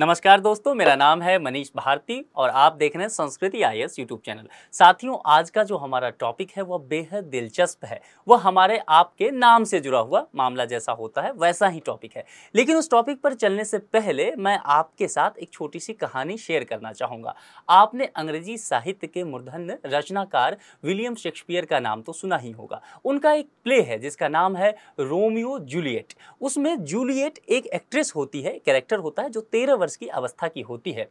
नमस्कार दोस्तों मेरा नाम है मनीष भारती और आप देख रहे हैं संस्कृति आई एस यूट्यूब चैनल साथियों आज का जो हमारा टॉपिक है वह बेहद दिलचस्प है वह हमारे आपके नाम से जुड़ा हुआ मामला जैसा होता है वैसा ही टॉपिक है लेकिन उस टॉपिक पर चलने से पहले मैं आपके साथ एक छोटी सी कहानी शेयर करना चाहूँगा आपने अंग्रेजी साहित्य के मूर्धन्य रचनाकार विलियम शेक्सपियर का नाम तो सुना ही होगा उनका एक प्ले है जिसका नाम है रोमियो जूलियट उसमें जूलियट एक एक्ट्रेस होती है कैरेक्टर होता है जो तेरह वर्ष की अवस्था की होती है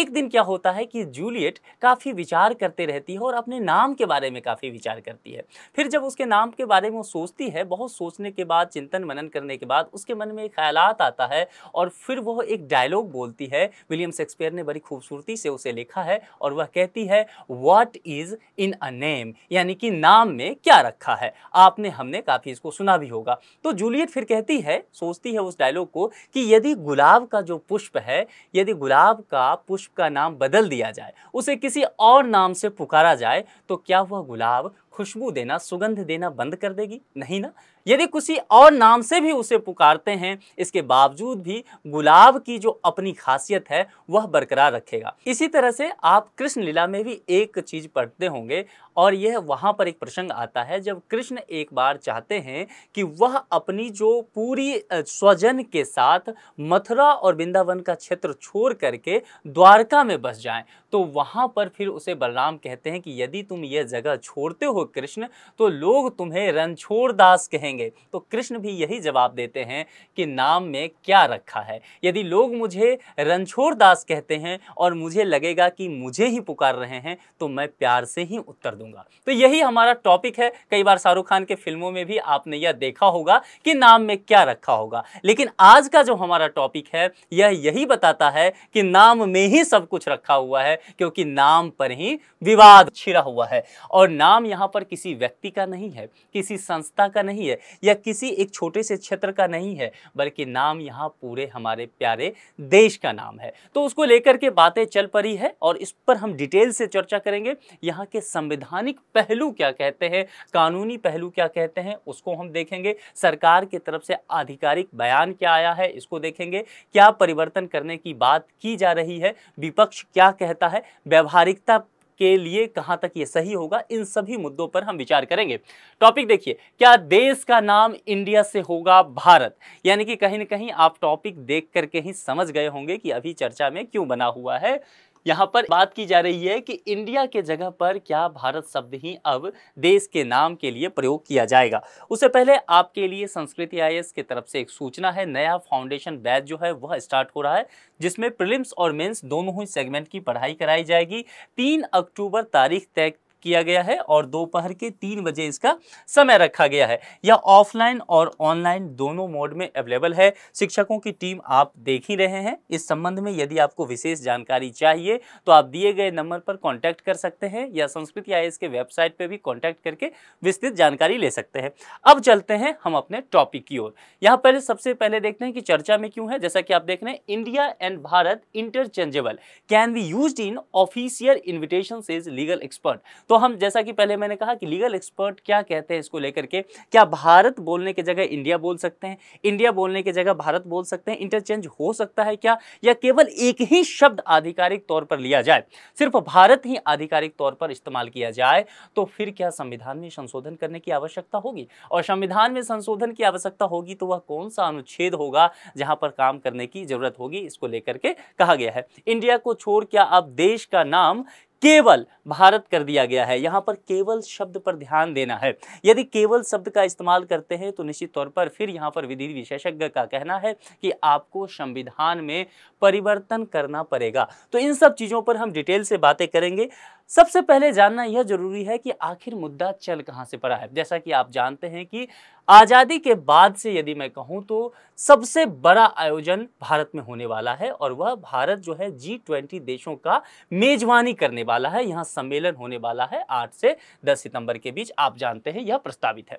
एक दिन क्या होता है कि जूलियट काफ़ी विचार करते रहती है और अपने नाम के बारे में काफ़ी विचार करती है फिर जब उसके नाम के बारे में वो सोचती है बहुत सोचने के बाद चिंतन मनन करने के बाद उसके मन में ख्याल आता है और फिर वह एक डायलॉग बोलती है विलियम शेक्सपियर ने बड़ी खूबसूरती से उसे लिखा है और वह कहती है what is in a name यानी कि नाम में क्या रखा है आपने हमने काफ़ी इसको सुना भी होगा तो जूलियट फिर कहती है सोचती है उस डायलॉग को कि यदि गुलाब का जो पुष्प है है यदि गुलाब का पुष्प का नाम बदल दिया जाए उसे किसी और नाम से पुकारा जाए तो क्या वह गुलाब खुशबू देना सुगंध देना बंद कर देगी नहीं ना यदि किसी और नाम से भी उसे पुकारते हैं इसके बावजूद भी गुलाब की जो अपनी खासियत है वह बरकरार रखेगा इसी तरह से आप कृष्ण लीला में भी एक चीज़ पढ़ते होंगे और यह वहाँ पर एक प्रसंग आता है जब कृष्ण एक बार चाहते हैं कि वह अपनी जो पूरी स्वजन के साथ मथुरा और वृंदावन का क्षेत्र छोड़ करके द्वारका में बस जाएं तो वहाँ पर फिर उसे बलराम कहते हैं कि यदि तुम यह जगह छोड़ते हो कृष्ण तो लोग तुम्हें रणछोड़ दास कहेंगे तो कृष्ण भी यही जवाब देते हैं कि नाम में क्या रखा है यदि लोग मुझे रणछोड़ दास कहते हैं और मुझे लगेगा कि मुझे ही पुकार रहे हैं तो मैं प्यार से ही उत्तर दूंगा तो यही हमारा टॉपिक है कई बार शाहरुख खान के फिल्मों में भी आपने यह देखा होगा कि नाम में क्या रखा होगा लेकिन आज का जो हमारा टॉपिक है यह यही बताता है कि नाम में ही सब कुछ रखा हुआ है क्योंकि नाम पर ही विवाद छिड़ा हुआ है और नाम यहां पर किसी व्यक्ति का नहीं है किसी संस्था का नहीं है या किसी एक छोटे से क्षेत्र का नहीं है बल्कि नाम यहाँ पूरे हमारे प्यारे देश का नाम है तो उसको लेकर के बातें चल पड़ी है और इस पर हम डिटेल से चर्चा करेंगे यहाँ के संविधानिक पहलू क्या कहते हैं कानूनी पहलू क्या कहते हैं उसको हम देखेंगे सरकार की तरफ से आधिकारिक बयान क्या आया है इसको देखेंगे क्या परिवर्तन करने की बात की जा रही है विपक्ष क्या कहता है व्यवहारिकता के लिए कहां तक ये सही होगा इन सभी मुद्दों पर हम विचार करेंगे टॉपिक देखिए क्या देश का नाम इंडिया से होगा भारत यानी कि कहीं ना कहीं आप टॉपिक देख करके ही समझ गए होंगे कि अभी चर्चा में क्यों बना हुआ है यहाँ पर बात की जा रही है कि इंडिया के जगह पर क्या भारत शब्द ही अब देश के नाम के लिए प्रयोग किया जाएगा उससे पहले आपके लिए संस्कृति आई की तरफ से एक सूचना है नया फाउंडेशन बैच जो है वह स्टार्ट हो रहा है जिसमें प्रिलिम्स और मेन्स दोनों ही सेगमेंट की पढ़ाई कराई जाएगी तीन अक्टूबर तारीख तय किया गया है और दोपहर के तीन बजे इसका समय रखा गया है यह ऑफलाइन और ऑनलाइन दोनों मोड में अवेलेबल है शिक्षकों की टीम आप देख ही रहे हैं इस संबंध में यदि आपको विशेष जानकारी चाहिए तो आप दिए गए नंबर पर कॉन्टैक्ट कर सकते हैं या संस्कृति आई के वेबसाइट पर भी कॉन्टैक्ट करके विस्तृत जानकारी ले सकते हैं अब चलते हैं हम अपने टॉपिक की ओर यहाँ पर सबसे पहले देखते हैं कि चर्चा में क्यों है जैसा कि आप देख रहे हैं India and Bharat interchangeable can be use in official invitation is legal expert तो तो हम जैसा कि पहले मैंने कहा कि लीगल एक्सपर्ट क्या कहते हैं इसको लेकर के क्या भारत बोलने की जगह इंडिया बोल सकते हैं इंडिया बोलने की जगह भारत बोल सकते हैं इंटरचेंज हो सकता है क्या या केवल एक ही शब्द आधिकारिक तौर पर लिया जाए सिर्फ भारत ही आधिकारिक तौर पर इस्तेमाल किया जाए तो फिर क्या संविधान में संशोधन करने की आवश्यकता होगी और संविधान में संशोधन की आवश्यकता होगी तो वह कौन सा अनुच्छेद होगा जहां पर काम करने की जरूरत होगी इसको लेकर के कहा गया है इंडिया को छोड़ क्या आप देश का नाम केवल भारत कर दिया गया है यहाँ पर केवल शब्द पर ध्यान देना है यदि केवल शब्द का इस्तेमाल करते हैं तो निश्चित तौर पर फिर यहाँ पर विधि विशेषज्ञ का कहना है कि आपको संविधान में परिवर्तन करना पड़ेगा तो इन सब चीज़ों पर हम डिटेल से बातें करेंगे सबसे पहले जानना यह जरूरी है कि आखिर मुद्दा चल कहां से पड़ा है जैसा कि आप जानते हैं कि आज़ादी के बाद से यदि मैं कहूं तो सबसे बड़ा आयोजन भारत में होने वाला है और वह भारत जो है जी ट्वेंटी देशों का मेजबानी करने वाला है यहाँ सम्मेलन होने वाला है आठ से दस सितंबर के बीच आप जानते हैं यह प्रस्तावित है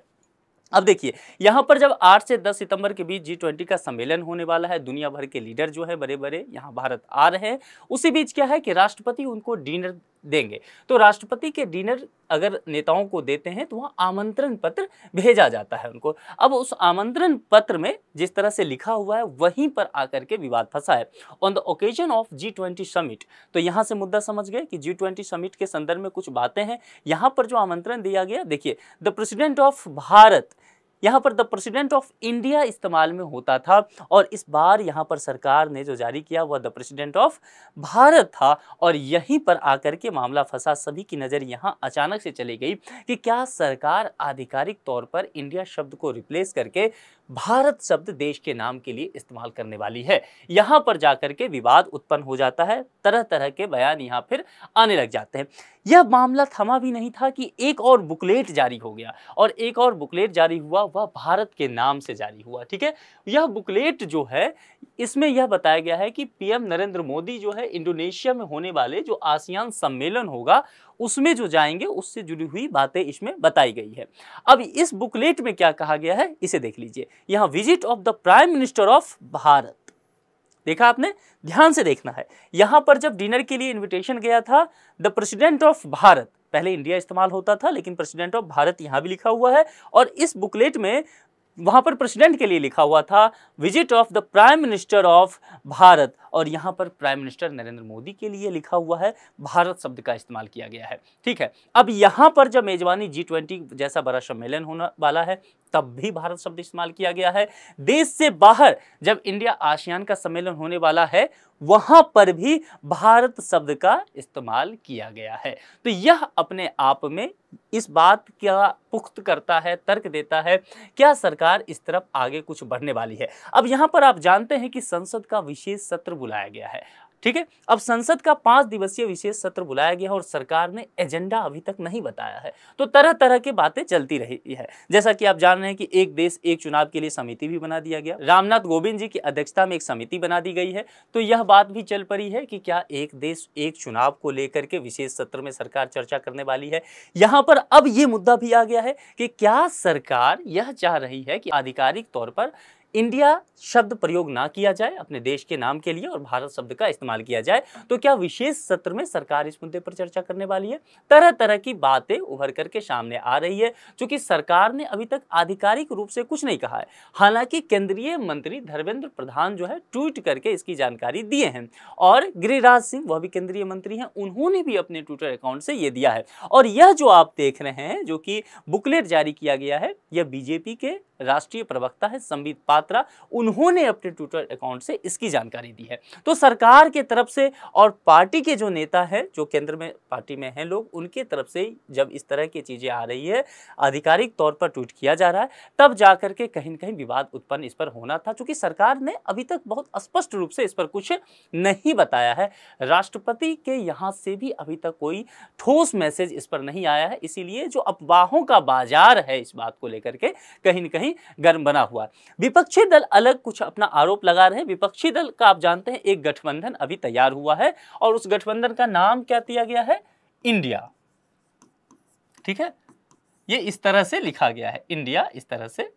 अब देखिए यहाँ पर जब 8 से 10 सितंबर के बीच जी ट्वेंटी का सम्मेलन होने वाला है दुनिया भर के लीडर जो है बड़े बड़े यहाँ भारत आ रहे हैं उसी बीच क्या है कि राष्ट्रपति उनको डिनर देंगे तो राष्ट्रपति के डिनर अगर नेताओं को देते हैं तो वहाँ आमंत्रण पत्र भेजा जाता है उनको अब उस आमंत्रण पत्र में जिस तरह से लिखा हुआ है वहीं पर आकर के विवाद फंसा है on the occasion of G twenty summit तो यहाँ से मुद्दा समझ गए कि जी ट्वेंटी समिट के संदर्भ में कुछ बातें हैं यहाँ पर जो आमंत्रण दिया गया देखिए द प्रेसिडेंट ऑफ भारत यहाँ पर द प्रेसिडेंट ऑफ इंडिया इस्तेमाल में होता था और इस बार यहाँ पर सरकार ने जो जारी किया वह द प्रेसिडेंट ऑफ भारत था और यहीं पर आकर के मामला फंसा सभी की नज़र यहाँ अचानक से चली गई कि क्या सरकार आधिकारिक तौर पर इंडिया शब्द को रिप्लेस करके भारत शब्द देश के नाम के लिए इस्तेमाल करने वाली है यहाँ पर जाकर के विवाद उत्पन्न हो जाता है तरह तरह के बयान यहाँ फिर आने लग जाते हैं यह मामला थमा भी नहीं था कि एक और बुकलेट जारी हो गया और एक और बुकलेट जारी हुआ वह भारत के नाम से जारी हुआ ठीक है यह बुकलेट जो है इसमें यह बताया गया है कि पीएम नरेंद्र मोदी जो है इंडोनेशिया में होने वाले जो आसियान सम्मेलन होगा उसमें जो जाएंगे उससे जुड़ी हुई बातें इसमें बताई गई है अब इस बुकलेट में क्या कहा गया है इसे देख लीजिए यहाँ visit of the prime minister of Bharat देखा आपने ध्यान से देखना है यहाँ पर जब डिनर के लिए इन्विटेशन गया था द प्रेसिडेंट ऑफ भारत पहले इंडिया इस्तेमाल होता था लेकिन प्रेसिडेंट ऑफ भारत यहां भी लिखा हुआ है और इस बुकलेट में वहां पर प्रेसिडेंट के लिए लिखा हुआ था visit of the prime minister of Bharat और यहाँ पर प्राइम मिनिस्टर नरेंद्र मोदी के लिए लिखा हुआ है भारत शब्द का इस्तेमाल किया गया है ठीक है अब यहाँ पर जब मेजबानी जी ट्वेंटी जैसा बड़ा सम्मेलन होने वाला है तब भी भारत शब्द इस्तेमाल किया गया है देश से बाहर जब इंडिया आसियान का सम्मेलन होने वाला है वहां पर भी भारत शब्द का इस्तेमाल किया गया है तो यह अपने आप में इस बात क्या पुख्त करता है तर्क देता है क्या सरकार इस तरफ आगे कुछ बढ़ने वाली है अब यहां पर आप जानते हैं कि संसद का विशेष सत्र बुलाया गया है ठीक है अब संसद का पांच दिवसीय विशेष सत्र बुलाया गया और सरकार ने एजेंडा अभी तक नहीं बताया है तो तरह तरह की बातें चलती रही है जैसा कि आप जान रहे हैं कि एक देश एक चुनाव के लिए समिति भी बना दिया गया रामनाथ गोविंद जी की अध्यक्षता में एक समिति बना दी गई है तो यह बात भी चल पड़ी है कि क्या एक देश एक चुनाव को लेकर के विशेष सत्र में सरकार चर्चा करने वाली है यहाँ पर अब ये मुद्दा भी आ गया है कि क्या सरकार यह चाह रही है कि आधिकारिक तौर पर इंडिया शब्द प्रयोग ना किया जाए अपने देश के नाम के लिए और भारत शब्द का इस्तेमाल किया जाए तो क्या विशेष सत्र में सरकार इस मुद्दे पर चर्चा करने वाली है तरह तरह की बातें उभर करके सामने आ रही है चूंकि सरकार ने अभी तक आधिकारिक रूप से कुछ नहीं कहा है हालांकि केंद्रीय मंत्री धर्मेंद्र प्रधान जो है ट्वीट करके इसकी जानकारी दिए हैं और गिरिराज सिंह वह भी केंद्रीय मंत्री हैं उन्होंने भी अपने ट्विटर अकाउंट से ये दिया है और यह जो आप देख रहे हैं जो कि बुकलेट जारी किया गया है यह बीजेपी के राष्ट्रीय प्रवक्ता है संबित पात्र पात्रा उन्होंने अपने ट्विटर अकाउंट से इसकी जानकारी दी है तो सरकार के तरफ से और पार्टी के जो नेता है जो केंद्र में पार्टी में हैं लोग उनके तरफ से जब इस तरह की चीज़ें आ रही है आधिकारिक तौर पर ट्वीट किया जा रहा है तब जा के कहीं ना कहीं विवाद उत्पन्न इस पर होना था चूँकि सरकार ने अभी तक बहुत स्पष्ट रूप से इस पर कुछ नहीं बताया है राष्ट्रपति के यहाँ से भी अभी तक कोई ठोस मैसेज इस पर नहीं आया है इसीलिए जो अफवाहों का बाजार है इस बात को लेकर के कहीं ना कहीं गर्म बना हुआ है विपक्ष विपक्षी दल अलग कुछ अपना आरोप लगा रहे हैं विपक्षी दल का आप जानते हैं एक गठबंधन अभी तैयार हुआ है और उस गठबंधन का नाम क्या दिया गया है इंडिया ठीक है ये इस तरह से लिखा गया है इंडिया इस तरह से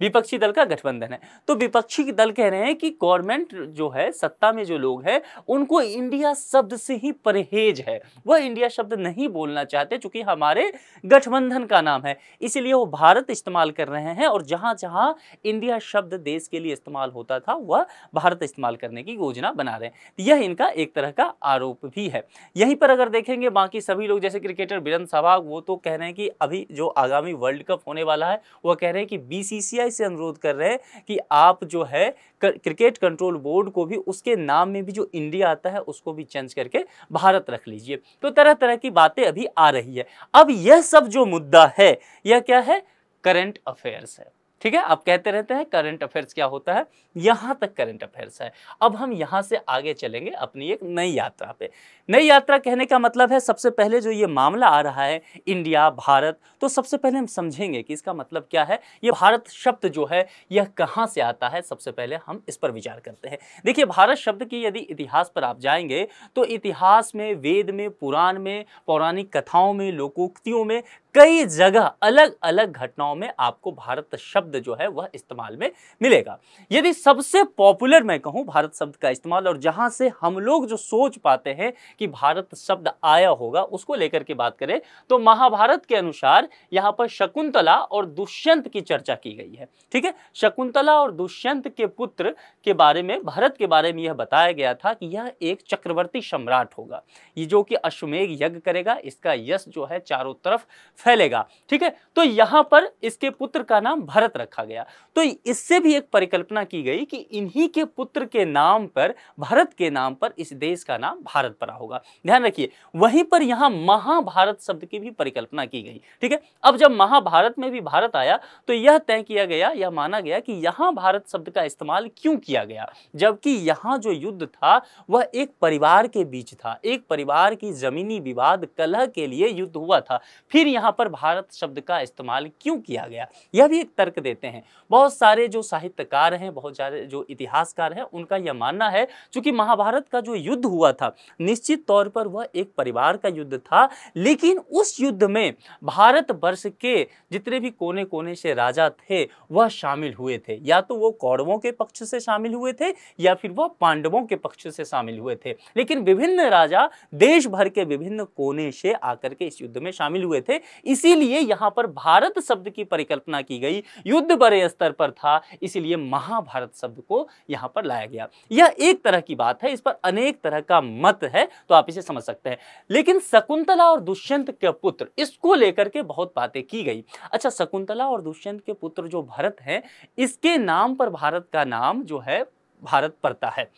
विपक्षी दल का गठबंधन है तो विपक्षी दल कह रहे हैं कि गवर्नमेंट जो है सत्ता में जो लोग हैं उनको इंडिया शब्द से ही परहेज है वह इंडिया शब्द नहीं बोलना चाहते चूंकि हमारे गठबंधन का नाम है इसीलिए वो भारत इस्तेमाल कर रहे हैं और जहां जहां इंडिया शब्द देश के लिए इस्तेमाल होता था वह भारत इस्तेमाल करने की योजना बना रहे हैं यह इनका एक तरह का आरोप भी है यहीं पर अगर देखेंगे बाकी सभी लोग जैसे क्रिकेटर बिरन सहवाग वो तो कह रहे हैं कि अभी जो आगामी वर्ल्ड कप होने वाला है वह कह रहे हैं कि बी सीबीआई से अनुरोध कर रहे हैं कि आप जो है क्रिकेट कंट्रोल बोर्ड को भी उसके नाम में भी जो इंडिया आता है उसको भी चेंज करके भारत रख लीजिए तो तरह तरह की बातें अभी आ रही है अब यह सब जो मुद्दा है यह क्या है करंट अफेयर्स है ठीक है अब कहते रहते हैं करंट अफेयर्स क्या होता है यहाँ तक करंट अफेयर्स है अब हम यहाँ से आगे चलेंगे अपनी एक नई यात्रा पे नई यात्रा कहने का मतलब है सबसे पहले जो ये मामला आ रहा है इंडिया भारत तो सबसे पहले हम समझेंगे कि इसका मतलब क्या है ये भारत शब्द जो है यह कहाँ से आता है सबसे पहले हम इस पर विचार करते हैं देखिए भारत शब्द की यदि इतिहास पर आप जाएंगे तो इतिहास में वेद में पुराण में पौराणिक कथाओं में लोकोक्तियों में कई जगह अलग अलग घटनाओं में आपको भारत शब्द जो है वह इस्तेमाल में मिलेगा यदि सबसे पॉपुलर मैं कहूँ भारत शब्द का इस्तेमाल और जहाँ से हम लोग जो सोच पाते हैं कि भारत शब्द आया होगा उसको लेकर के बात करें तो महाभारत के अनुसार यहाँ पर शकुंतला और दुष्यंत की चर्चा की गई है ठीक है शकुंतला और दुष्यंत के पुत्र के बारे में भरत के बारे में यह बताया गया था कि यह एक चक्रवर्ती सम्राट होगा ये जो कि अश्वमेघ यज्ञ करेगा इसका यश जो है चारों तरफ फैलेगा ठीक है तो यहां पर इसके पुत्र का नाम भरत रखा गया तो इससे भी एक परिकल्पना की गई कि इन्हीं के पुत्र के नाम पर भरत के नाम पर इस देश का नाम भारत पड़ा होगा ध्यान रखिए वहीं पर यहाँ महाभारत शब्द की भी परिकल्पना की गई ठीक है अब जब महाभारत में भी भारत आया तो यह तय किया गया यह माना गया कि यहां भारत शब्द का इस्तेमाल क्यों किया गया जबकि यहां जो युद्ध था वह एक परिवार के बीच था एक परिवार की जमीनी विवाद कलह के लिए युद्ध हुआ था फिर यहां यहाँ पर भारत शब्द का इस्तेमाल क्यों किया गया यह भी एक तर्क देते हैं बहुत सारे जो साहित्यकार हैं बहुत सारे जो इतिहासकार हैं उनका यह मानना है चूँकि महाभारत का जो युद्ध हुआ था निश्चित तौर पर वह एक परिवार का युद्ध था लेकिन उस युद्ध में भारत वर्ष के जितने भी कोने कोने से राजा थे वह शामिल हुए थे या तो वो कौरवों के पक्ष से शामिल हुए थे या फिर वह पांडवों के पक्ष से शामिल हुए थे लेकिन विभिन्न राजा देश भर के विभिन्न कोने से आकर के इस युद्ध में शामिल हुए थे इसीलिए यहां पर भारत शब्द की परिकल्पना की गई युद्ध बड़े स्तर पर था इसीलिए महाभारत शब्द को यहाँ पर लाया गया यह एक तरह की बात है इस पर अनेक तरह का मत है तो आप इसे समझ सकते हैं लेकिन शकुंतला और दुष्यंत के पुत्र इसको लेकर के बहुत बातें की गई अच्छा शकुंतला और दुष्यंत के पुत्र जो भारत है इसके नाम पर भारत का नाम जो है भारत पड़ता है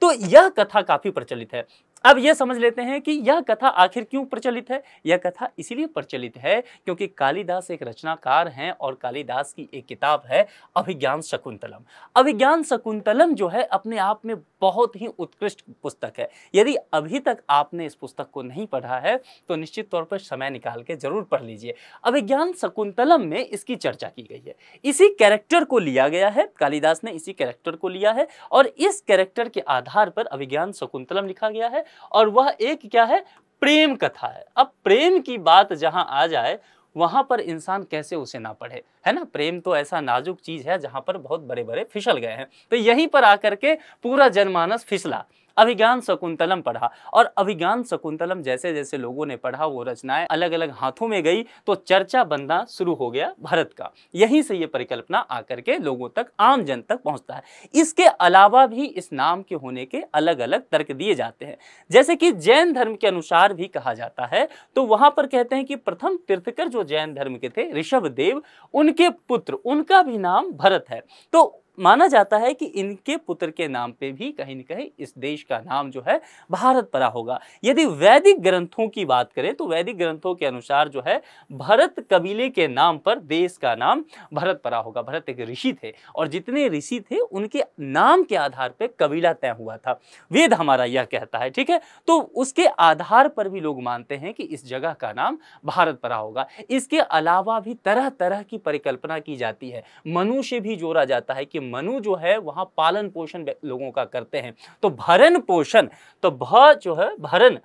तो यह कथा काफी प्रचलित है अब यह समझ लेते हैं कि यह कथा आखिर क्यों प्रचलित है यह कथा इसीलिए प्रचलित है क्योंकि कालिदास एक रचनाकार हैं और कालिदास की एक किताब है अभिज्ञान शकुंतलम अभिज्ञान शकुंतलम जो है अपने आप में बहुत ही उत्कृष्ट पुस्तक है यदि अभी तक आपने इस पुस्तक को नहीं पढ़ा है तो निश्चित तौर पर समय निकाल के जरूर पढ़ लीजिए अभिज्ञान शकुंतलम में इसकी चर्चा की गई है इसी कैरेक्टर को लिया गया है कालिदास ने इसी कैरेक्टर को लिया है और इस कैरेक्टर के आधार पर अभिज्ञान शकुंतलम लिखा गया है और वह एक क्या है प्रेम कथा है अब प्रेम की बात जहां आ जाए वहां पर इंसान कैसे उसे ना पढ़े है ना प्रेम तो ऐसा नाजुक चीज़ है जहां पर बहुत बड़े बड़े फिसल गए हैं तो यहीं पर आकर के पूरा जनमानस फिसला अभिज्ञान शकुंतलम पढ़ा और अभिज्ञान शकुंतलम जैसे जैसे लोगों ने पढ़ा वो रचनाएं अलग अलग हाथों में गई तो चर्चा बनना शुरू हो गया भारत का यहीं से ये परिकल्पना आकर के लोगों तक आम जन तक पहुंचता है इसके अलावा भी इस नाम के होने के अलग अलग तर्क दिए जाते हैं जैसे कि जैन धर्म के अनुसार भी कहा जाता है तो वहां पर कहते हैं कि प्रथम तीर्थकर जो जैन धर्म के थे ऋषभ देव उनके पुत्र उनका भी नाम भरत है तो माना जाता है कि इनके पुत्र के नाम पे भी कहीं ना कहीं इस देश का नाम जो है भारत परा होगा यदि वैदिक ग्रंथों की बात करें तो वैदिक ग्रंथों के अनुसार जो है भरत कबीले के नाम पर देश का नाम भरत परा होगा भरत एक ऋषि थे और जितने ऋषि थे उनके नाम के आधार पर कबीला तय हुआ था वेद हमारा यह कहता है ठीक है तो उसके आधार पर भी लोग मानते हैं कि इस जगह का नाम भारत परा होगा इसके अलावा भी तरह तरह की परिकल्पना की जाती है मनुष्य भी जोड़ा जाता है कि मनु जो है वहां पालन पोषण लोगों का करते हैं तो भरण पोषण तो भ जो है भरण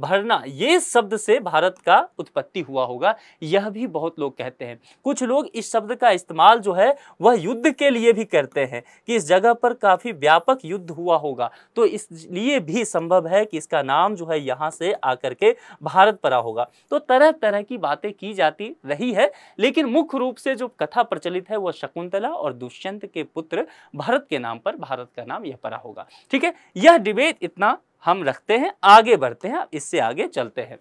भरना ये शब्द से भारत का उत्पत्ति हुआ होगा यह भी बहुत लोग कहते हैं कुछ लोग इस शब्द का इस्तेमाल जो है वह युद्ध के लिए भी करते हैं कि इस जगह पर काफ़ी व्यापक युद्ध हुआ होगा तो इसलिए भी संभव है कि इसका नाम जो है यहाँ से आकर के भारत परा होगा तो तरह तरह की बातें की जाती रही है लेकिन मुख्य रूप से जो कथा प्रचलित है वह शकुंतला और दुष्यंत के पुत्र भरत के नाम पर भारत का नाम यह परा होगा ठीक है यह डिबेट इतना हम रखते हैं आगे बढ़ते हैं इससे आगे चलते हैं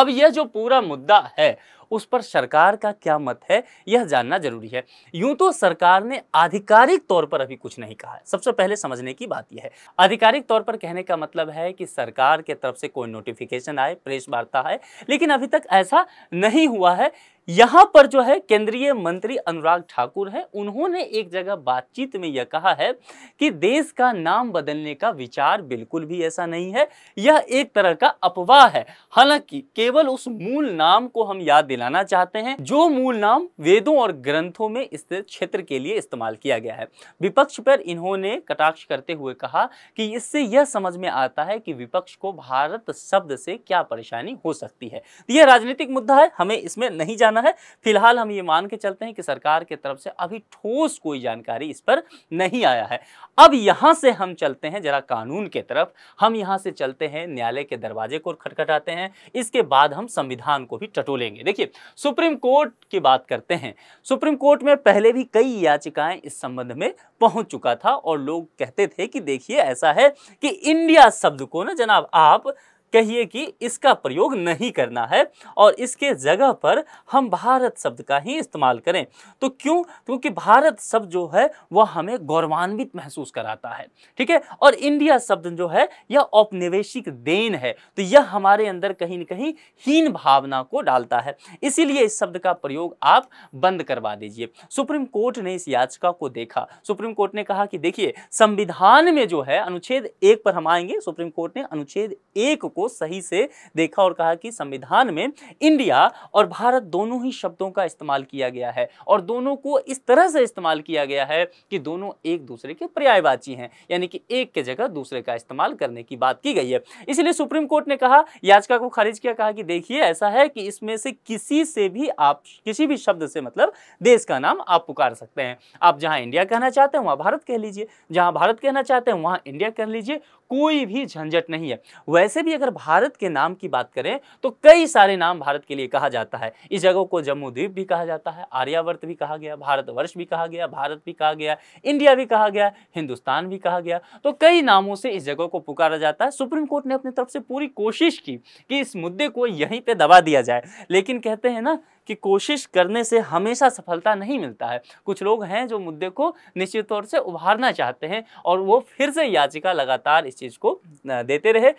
अब यह जो पूरा मुद्दा है उस पर सरकार का क्या मत है यह जानना जरूरी है यूं तो सरकार ने आधिकारिक तौर पर अभी कुछ नहीं कहा है सबसे पहले समझने की बात यह है आधिकारिक तौर पर कहने का मतलब है कि सरकार के तरफ से कोई नोटिफिकेशन आए प्रेस वार्ता आए लेकिन अभी तक ऐसा नहीं हुआ है यहाँ पर जो है केंद्रीय मंत्री अनुराग ठाकुर हैं उन्होंने एक जगह बातचीत में यह कहा है कि देश का नाम बदलने का विचार बिल्कुल भी ऐसा नहीं है यह एक तरह का अपवाह है हालांकि केवल उस मूल नाम को हम याद दिलाना चाहते हैं जो मूल नाम वेदों और ग्रंथों में इस क्षेत्र के लिए इस्तेमाल किया गया है विपक्ष पर इन्होंने कटाक्ष करते हुए कहा कि इससे यह समझ में आता है कि विपक्ष को भारत शब्द से क्या परेशानी हो सकती है यह राजनीतिक मुद्दा है हमें इसमें नहीं जाना जाना है फिलहाल हम ये मान के चलते हैं कि सरकार की तरफ से अभी ठोस कोई जानकारी इस पर नहीं आया है अब यहाँ से हम चलते हैं जरा कानून के तरफ हम यहाँ से चलते हैं न्यायालय के दरवाजे को खटखटाते हैं इसके बाद हम संविधान को भी टटोलेंगे देखिए सुप्रीम कोर्ट की बात करते हैं सुप्रीम कोर्ट में पहले भी कई याचिकाएं इस संबंध में पहुंच चुका था और लोग कहते थे कि देखिए ऐसा है कि इंडिया शब्द को ना जनाब आप कहिए कि इसका प्रयोग नहीं करना है और इसके जगह पर हम भारत शब्द का ही इस्तेमाल करें तो क्यों क्योंकि भारत शब्द जो है वह हमें गौरवान्वित महसूस कराता है ठीक है और इंडिया शब्द जो है यह औपनिवेशिक देन है तो यह हमारे अंदर कहीं ना कहीं हीन भावना को डालता है इसीलिए इस शब्द का प्रयोग आप बंद करवा दीजिए सुप्रीम कोर्ट ने इस याचिका को देखा सुप्रीम कोर्ट ने कहा कि देखिए संविधान में जो है अनुच्छेद एक पर हम आएंगे सुप्रीम कोर्ट ने अनुच्छेद एक को सही से देखा और कहा कि संविधान में इंडिया और भारत दोनों ही शब्दों का इस्तेमाल किया गया है और दोनों को इस तरह से इस्तेमाल किया गया है कि दोनों एक दूसरे के पर्यायवाची हैं यानी कि एक के जगह दूसरे का इस्तेमाल करने की बात की गई है इसलिए सुप्रीम कोर्ट ने कहा याचिका को खारिज किया कहा कि देखिए ऐसा है कि इसमें से किसी से भी आप किसी भी शब्द से मतलब देश का नाम आप पुकार सकते हैं आप जहां इंडिया कहना चाहते हैं वहां भारत कह लीजिए जहां भारत कहना चाहते हैं वहां इंडिया कह लीजिए कोई भी झंझट नहीं है वैसे भी अगर भारत के नाम की बात करें तो कई सारे नाम भारत के लिए कहा जाता है इस जगह को जम्मू द्वीप भी कहा जाता है आर्यावर्त भी कहा गया भारतवर्ष भी कहा गया भारत भी कहा गया इंडिया भी कहा गया हिंदुस्तान भी कहा गया तो कई नामों से इस जगह को पुकारा जाता है सुप्रीम कोर्ट ने अपनी तरफ से पूरी कोशिश की कि इस मुद्दे को यहीं पर दबा दिया जाए लेकिन कहते हैं ना कि कोशिश करने से हमेशा सफलता नहीं मिलता है कुछ लोग हैं जो मुद्दे को निश्चित तौर से उभारना चाहते हैं और वो फिर से याचिका लगातार इस चीज़ को देते रहे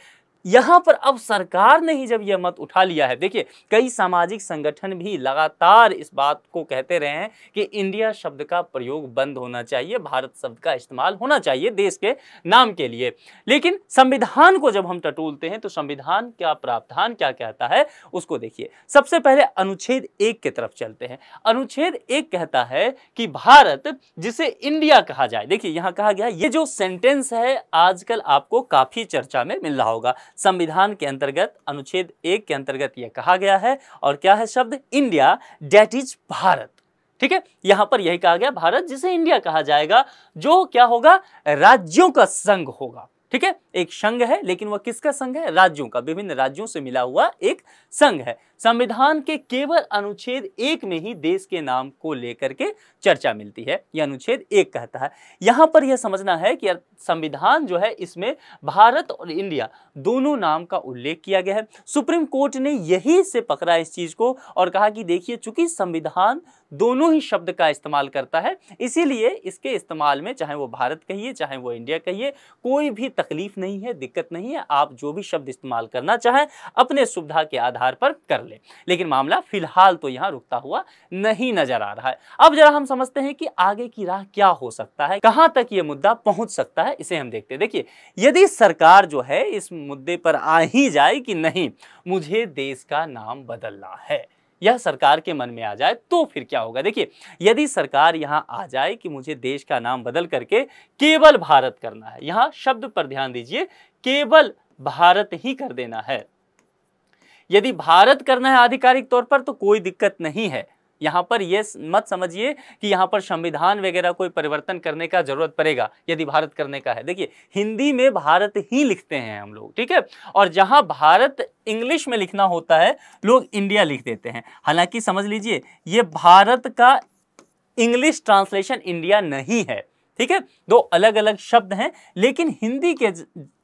यहाँ पर अब सरकार ने ही जब यह मत उठा लिया है देखिए कई सामाजिक संगठन भी लगातार इस बात को कहते रहे हैं कि इंडिया शब्द का प्रयोग बंद होना चाहिए भारत शब्द का इस्तेमाल होना चाहिए देश के नाम के लिए लेकिन संविधान को जब हम टटोलते हैं तो संविधान का प्रावधान क्या कहता है उसको देखिए सबसे पहले अनुच्छेद एक की तरफ चलते हैं अनुच्छेद एक कहता है कि भारत जिसे इंडिया कहा जाए देखिए यहां कहा गया ये जो सेंटेंस है आजकल आपको काफी चर्चा में मिल रहा होगा संविधान के अंतर्गत अनुच्छेद एक के अंतर्गत यह कहा गया है और क्या है शब्द इंडिया डेट इज भारत ठीक है यहां पर यही कहा गया भारत जिसे इंडिया कहा जाएगा जो क्या होगा राज्यों का संघ होगा ठीक है एक संघ है लेकिन वह किसका संघ है राज्यों का विभिन्न राज्यों से मिला हुआ एक संघ है संविधान के केवल अनुच्छेद एक में ही देश के नाम को लेकर के चर्चा मिलती है यह अनुच्छेद एक कहता है यहां पर यह समझना है कि संविधान जो है इसमें भारत और इंडिया दोनों नाम का उल्लेख किया गया है सुप्रीम कोर्ट ने यही से पकड़ा इस चीज को और कहा कि देखिए चूंकि संविधान दोनों ही शब्द का इस्तेमाल करता है इसीलिए इसके इस्तेमाल में चाहे वो भारत कहिए चाहे वो इंडिया कहिए कोई भी तकलीफ नहीं है दिक्कत नहीं है आप जो भी शब्द इस्तेमाल करना चाहें अपने सुविधा के आधार पर कर लें लेकिन मामला फिलहाल तो यहाँ रुकता हुआ नहीं नजर आ रहा है अब जरा हम समझते हैं कि आगे की राह क्या हो सकता है कहाँ तक ये मुद्दा पहुंच सकता है इसे हम देखते देखिए यदि सरकार जो है इस मुद्दे पर आ ही जाए कि नहीं मुझे देश का नाम बदलना है यह सरकार के मन में आ जाए तो फिर क्या होगा देखिए यदि सरकार यहाँ आ जाए कि मुझे देश का नाम बदल करके केवल भारत करना है यहाँ शब्द पर ध्यान दीजिए केवल भारत ही कर देना है यदि भारत करना है आधिकारिक तौर पर तो कोई दिक्कत नहीं है यहाँ पर ये मत समझिए कि यहाँ पर संविधान वगैरह कोई परिवर्तन करने का जरूरत पड़ेगा यदि भारत करने का है देखिए हिंदी में भारत ही लिखते हैं हम लोग ठीक है और जहाँ भारत इंग्लिश में लिखना होता है लोग इंडिया लिख देते हैं हालांकि समझ लीजिए ये भारत का इंग्लिश ट्रांसलेशन इंडिया नहीं है ठीक है दो अलग अलग शब्द हैं लेकिन हिंदी के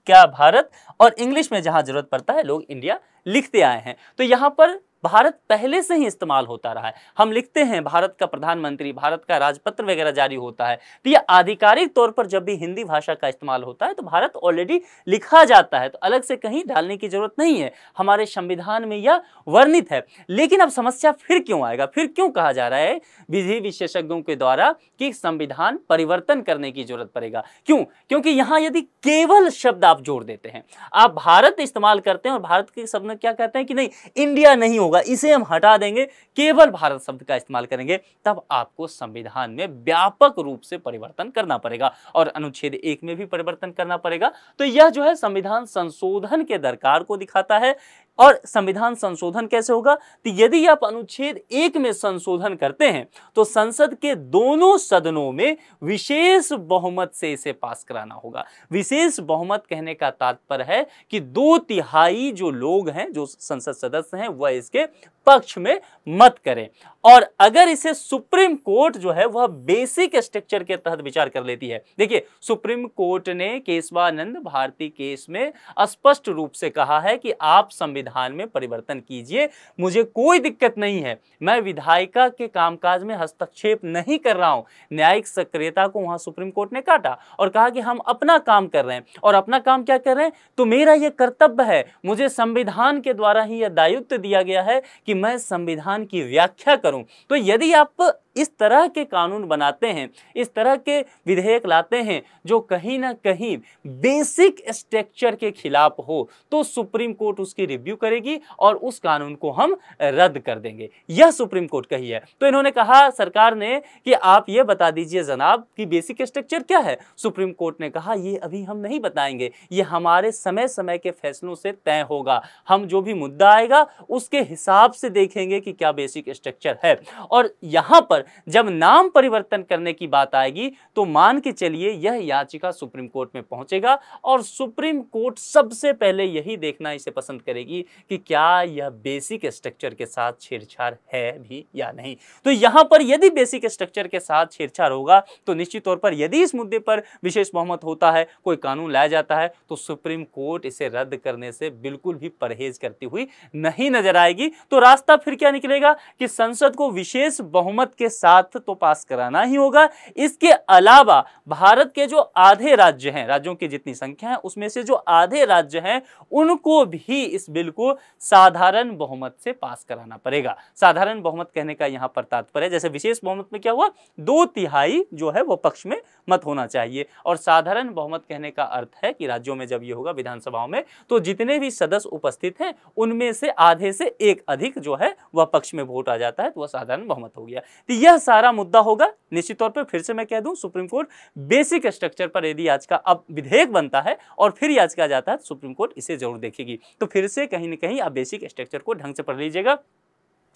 क्या भारत और इंग्लिश में जहाँ जरूरत पड़ता है लोग इंडिया लिखते आए हैं तो यहाँ पर भारत पहले से ही इस्तेमाल होता रहा है हम लिखते हैं भारत का प्रधानमंत्री भारत का राजपत्र वगैरह जारी होता है तो यह आधिकारिक तौर पर जब भी हिंदी भाषा का इस्तेमाल होता है तो भारत ऑलरेडी लिखा जाता है तो अलग से कहीं डालने की जरूरत नहीं है हमारे संविधान में यह वर्णित है लेकिन अब समस्या फिर क्यों आएगा फिर क्यों कहा जा रहा है विधि विशेषज्ञों के द्वारा कि संविधान परिवर्तन करने की जरूरत पड़ेगा क्यों क्योंकि यहाँ यदि केवल शब्द आप जोड़ देते हैं आप भारत इस्तेमाल करते हैं और भारत के शब्द क्या कहते हैं कि नहीं इंडिया नहीं हो होगा इसे हम हटा देंगे केवल भारत शब्द का इस्तेमाल करेंगे तब आपको संविधान में व्यापक रूप से परिवर्तन करना पड़ेगा और अनुच्छेद एक में भी परिवर्तन करना पड़ेगा तो यह जो है संविधान संशोधन के दरकार को दिखाता है और संविधान संशोधन कैसे होगा तो यदि आप अनुच्छेद एक में संशोधन करते हैं तो संसद के दोनों सदनों में विशेष बहुमत से इसे पास कराना होगा विशेष बहुमत कहने का तात्पर्य है कि दो तिहाई जो लोग हैं जो संसद सदस्य हैं वह इसके पक्ष में मत करें और अगर इसे सुप्रीम कोर्ट जो है वह बेसिक स्ट्रक्चर के तहत विचार कर लेती है देखिए सुप्रीम कोर्ट ने केशवानंद भारती केस में स्पष्ट रूप से कहा है कि आप संविधान विधान में परिवर्तन कीजिए मुझे कोई दिक्कत नहीं है मैं विधायिका के कामकाज में हस्तक्षेप नहीं कर रहा हूँ न्यायिक सक्रियता को वहाँ सुप्रीम कोर्ट ने काटा और कहा कि हम अपना काम कर रहे हैं और अपना काम क्या कर रहे हैं तो मेरा ये कर्तव्य है मुझे संविधान के द्वारा ही यह दायित्व दिया गया है कि मैं संविधान की व्याख्या करूं तो यदि आप इस तरह के कानून बनाते हैं इस तरह के विधेयक लाते हैं जो कहीं ना कहीं बेसिक स्ट्रक्चर के खिलाफ हो तो सुप्रीम कोर्ट उसकी रिव्यू करेगी और उस कानून को हम रद्द कर देंगे यह सुप्रीम कोर्ट कही है तो इन्होंने कहा सरकार ने कि आप ये बता दीजिए जनाब कि बेसिक स्ट्रक्चर क्या है सुप्रीम कोर्ट ने कहा ये अभी हम नहीं बताएंगे ये हमारे समय समय के फैसलों से तय होगा हम जो भी मुद्दा आएगा उसके हिसाब से देखेंगे कि क्या बेसिक स्ट्रक्चर है और यहाँ पर पर जब नाम परिवर्तन करने की बात आएगी तो मान के चलिए यह याचिका सुप्रीम कोर्ट में पहुंचेगा और सुप्रीम कोर्ट सबसे पहले यही देखना इसे पसंद करेगी कि क्या यह बेसिक स्ट्रक्चर के साथ छेड़छाड़ है भी या नहीं तो यहां पर यदि बेसिक स्ट्रक्चर के साथ छेड़छाड़ होगा तो निश्चित तौर पर यदि इस मुद्दे पर विशेष बहुमत होता है कोई कानून लाया जाता है तो सुप्रीम कोर्ट इसे रद्द करने से बिल्कुल भी परहेज करती हुई नहीं नजर आएगी तो रास्ता फिर क्या निकलेगा कि संसद को विशेष बहुमत के साथ तो पास कराना ही होगा इसके अलावा भारत के जो आधे राज्य हैं राज्यों की जितनी संख्या है उसमें से जो आधे राज्य हैं उनको भी इस बिल को साधारण बहुमत से पास कराना पड़ेगा साधारण बहुमत कहने का यहाँ पर तात्पर्य जैसे विशेष बहुमत में क्या हुआ दो तिहाई जो है वो पक्ष में मत होना चाहिए और साधारण बहुमत कहने का अर्थ है कि राज्यों में जब ये होगा विधानसभाओं में तो जितने भी सदस्य उपस्थित हैं उनमें से आधे से एक अधिक जो है वह पक्ष में वोट आ जाता है तो वह साधारण बहुमत हो गया तो यह सारा मुद्दा होगा निश्चित तौर पर फिर से मैं कह दूं सुप्रीम कोर्ट बेसिक स्ट्रक्चर पर यदि आज का अब विधेयक बनता है और फिर याचिका जाता है तो सुप्रीम कोर्ट इसे जरूर देखेगी तो फिर से कहीं ना कहीं आप बेसिक स्ट्रक्चर को ढंग से पढ़ लीजिएगा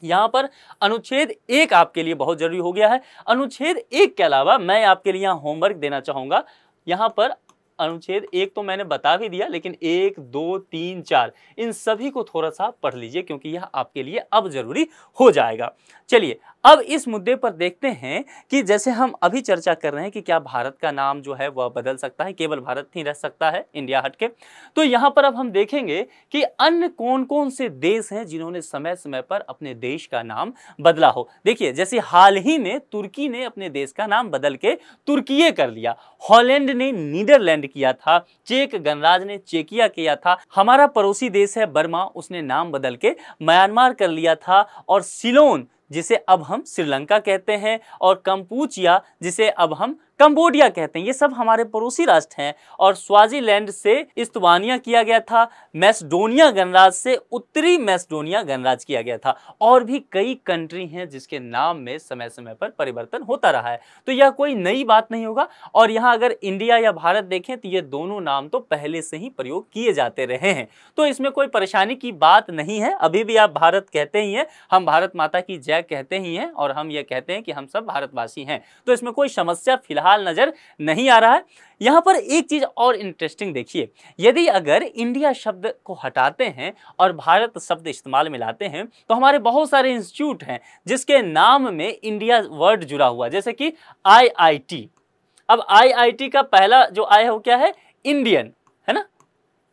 यहाँ पर अनुच्छेद एक आपके लिए बहुत जरूरी हो गया है अनुच्छेद एक के अलावा मैं आपके लिए यहाँ होमवर्क देना चाहूँगा यहाँ पर अनुच्छेद एक तो मैंने बता भी दिया लेकिन एक दो तीन चार इन सभी को थोड़ा सा पढ़ लीजिए क्योंकि यह आपके लिए अब जरूरी हो जाएगा चलिए अब इस मुद्दे पर देखते हैं कि जैसे हम अभी चर्चा कर रहे हैं कि क्या भारत का नाम जो है वह बदल सकता है केवल भारत ही रह सकता है इंडिया हटके तो यहाँ पर अब हम देखेंगे कि अन्य कौन कौन से देश हैं जिन्होंने समय समय पर अपने देश का नाम बदला हो देखिए जैसे हाल ही में तुर्की ने अपने देश का नाम बदल के तुर्की कर लिया हॉलैंड ने नीदरलैंड किया था चेक गणराज ने चेकिया किया था हमारा पड़ोसी देश है बर्मा उसने नाम बदल के म्यांमार कर लिया था और सिलोन जिसे अब हम श्रीलंका कहते हैं और कंपूचिया जिसे अब हम कंबोडिया कहते हैं ये सब हमारे पड़ोसी राष्ट्र हैं और स्वाजीलैंड से इस्तवानिया किया गया था मैसडोनिया गणराज से उत्तरी मैसडोनिया गणराज किया गया था और भी कई कंट्री हैं जिसके नाम में समय समय पर परिवर्तन होता रहा है तो यह कोई नई बात नहीं होगा और यहाँ अगर इंडिया या भारत देखें तो ये दोनों नाम तो पहले से ही प्रयोग किए जाते रहे हैं तो इसमें कोई परेशानी की बात नहीं है अभी भी आप भारत कहते ही हैं हम भारत माता की जय कहते ही हैं और हम ये कहते हैं कि हम सब भारतवासी हैं तो इसमें कोई समस्या फिलहाल फिलहाल नज़र नहीं आ रहा है यहाँ पर एक चीज़ और इंटरेस्टिंग देखिए यदि अगर इंडिया शब्द को हटाते हैं और भारत शब्द इस्तेमाल में लाते हैं तो हमारे बहुत सारे इंस्टीट्यूट हैं जिसके नाम में इंडिया वर्ड जुड़ा हुआ जैसे कि आई अब आई का पहला जो आया हो क्या है इंडियन है ना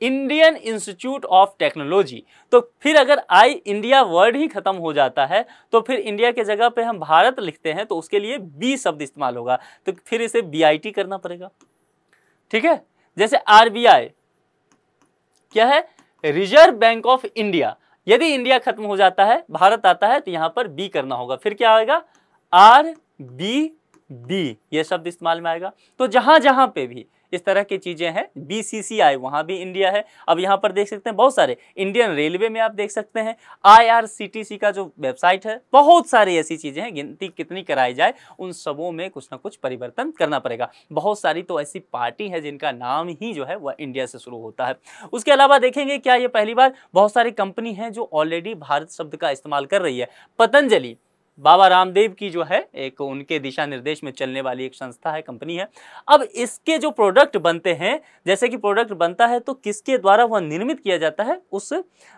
इंडियन इंस्टीट्यूट ऑफ टेक्नोलॉजी तो फिर अगर आई इंडिया वर्ड ही खत्म हो जाता है तो फिर इंडिया के जगह पे हम भारत लिखते हैं तो उसके लिए बी शब्द इस्तेमाल होगा तो फिर इसे बी करना पड़ेगा ठीक है जैसे आर क्या है रिजर्व बैंक ऑफ इंडिया यदि इंडिया खत्म हो जाता है भारत आता है तो यहां पर बी करना होगा फिर क्या आएगा आर बी बी यह शब्द इस्तेमाल में आएगा तो जहां जहां पे भी इस तरह की चीज़ें हैं बी सी सी आई वहाँ भी इंडिया है अब यहाँ पर देख सकते हैं बहुत सारे इंडियन रेलवे में आप देख सकते हैं I R C T C का जो वेबसाइट है बहुत सारी ऐसी चीज़ें हैं गिनती कितनी कराई जाए उन सबों में कुछ ना कुछ परिवर्तन करना पड़ेगा बहुत सारी तो ऐसी पार्टी है जिनका नाम ही जो है वह इंडिया से शुरू होता है उसके अलावा देखेंगे क्या ये पहली बार बहुत सारी कंपनी है जो ऑलरेडी भारत शब्द का इस्तेमाल कर रही है पतंजलि बाबा रामदेव की जो है एक उनके दिशा निर्देश में चलने वाली एक संस्था है कंपनी है अब इसके जो प्रोडक्ट बनते हैं जैसे कि प्रोडक्ट बनता है तो किसके द्वारा वह निर्मित किया जाता है उस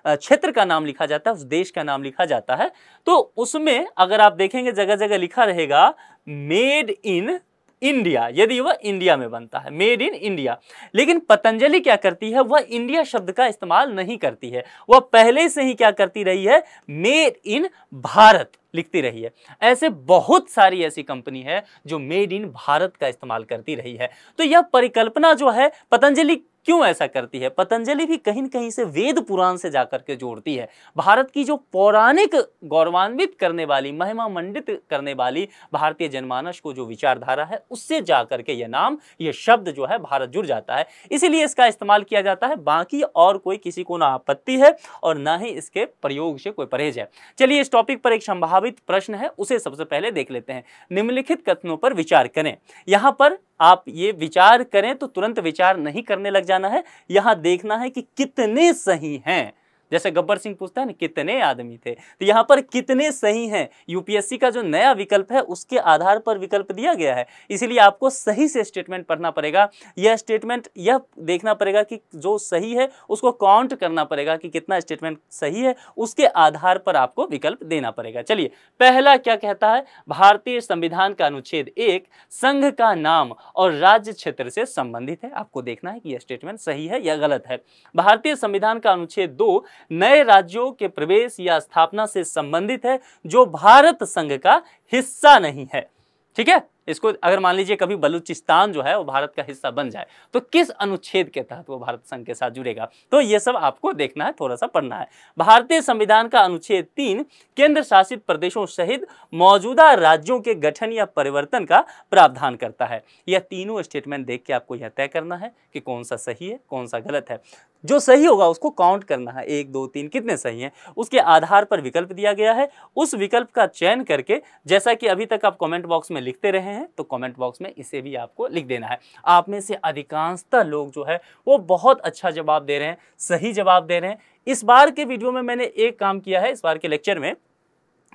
क्षेत्र का नाम लिखा जाता है उस देश का नाम लिखा जाता है तो उसमें अगर आप देखेंगे जगह जगह लिखा रहेगा मेड इन इंडिया यदि वह इंडिया में बनता है मेड इन इंडिया लेकिन पतंजलि क्या करती है वह इंडिया शब्द का इस्तेमाल नहीं करती है वह पहले से ही क्या करती रही है मेड इन भारत लिखती रही है ऐसे बहुत सारी ऐसी कंपनी है जो मेड इन भारत का इस्तेमाल करती रही है तो यह परिकल्पना जो है पतंजलि क्यों ऐसा करती है पतंजलि भी कहीं कहीं से वेद पुराण से जाकर के जोड़ती है भारत की जो पौराणिक गौरवान्वित करने वाली महिमा मंडित करने वाली भारतीय जनमानस को जो विचारधारा है उससे जाकर के यह नाम यह शब्द जो है भारत जुड़ जाता है इसीलिए इसका इस्तेमाल किया जाता है बाकी और कोई किसी को ना आपत्ति है और ना ही इसके प्रयोग से कोई परहेज है चलिए इस टॉपिक पर एक संभावित प्रश्न है उसे सबसे पहले देख लेते हैं निम्नलिखित कथनों पर विचार करें यहाँ पर आप ये विचार करें तो तुरंत विचार नहीं करने लग जाना है यहां देखना है कि कितने सही हैं जैसे गब्बर सिंह पूछता है ना कितने आदमी थे तो यहाँ पर कितने सही हैं यूपीएससी का जो नया विकल्प है उसके आधार पर विकल्प दिया गया है इसीलिए आपको सही से स्टेटमेंट पढ़ना पड़ेगा यह स्टेटमेंट यह देखना पड़ेगा कि जो सही है उसको काउंट करना पड़ेगा कि कितना स्टेटमेंट सही है उसके आधार पर आपको विकल्प देना पड़ेगा चलिए पहला क्या कहता है भारतीय संविधान का अनुच्छेद एक संघ का नाम और राज्य क्षेत्र से संबंधित है आपको देखना है कि यह स्टेटमेंट सही है या गलत है भारतीय संविधान का अनुच्छेद दो नए राज्यों के प्रवेश या स्थापना से संबंधित है जो भारत संघ का हिस्सा नहीं है ठीक है इसको अगर मान लीजिए कभी बलूचिस्तान जो है वो भारत का हिस्सा बन जाए तो किस अनुच्छेद के तहत वो भारत संघ के साथ जुड़ेगा तो ये सब आपको देखना है थोड़ा सा पढ़ना है भारतीय संविधान का अनुच्छेद तीन केंद्र शासित प्रदेशों सहित मौजूदा राज्यों के गठन या परिवर्तन का प्रावधान करता है यह तीनों स्टेटमेंट देख के आपको यह तय करना है कि कौन सा सही है कौन सा गलत है जो सही होगा उसको काउंट करना है एक दो तीन कितने सही हैं उसके आधार पर विकल्प दिया गया है उस विकल्प का चयन करके जैसा कि अभी तक आप कमेंट बॉक्स में लिखते रहे हैं तो कमेंट बॉक्स में इसे भी आपको लिख देना है आप में से अधिकांशतः लोग जो है वो बहुत अच्छा जवाब दे रहे हैं सही जवाब दे रहे हैं इस बार के वीडियो में मैंने एक काम किया है इस बार के लेक्चर में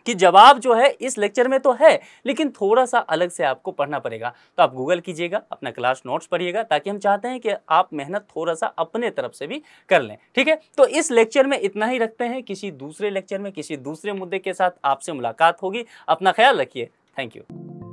कि जवाब जो है इस लेक्चर में तो है लेकिन थोड़ा सा अलग से आपको पढ़ना पड़ेगा तो आप गूगल कीजिएगा अपना क्लास नोट्स पढ़िएगा ताकि हम चाहते हैं कि आप मेहनत थोड़ा सा अपने तरफ से भी कर लें ठीक है तो इस लेक्चर में इतना ही रखते हैं किसी दूसरे लेक्चर में किसी दूसरे मुद्दे के साथ आपसे मुलाकात होगी अपना ख्याल रखिए थैंक यू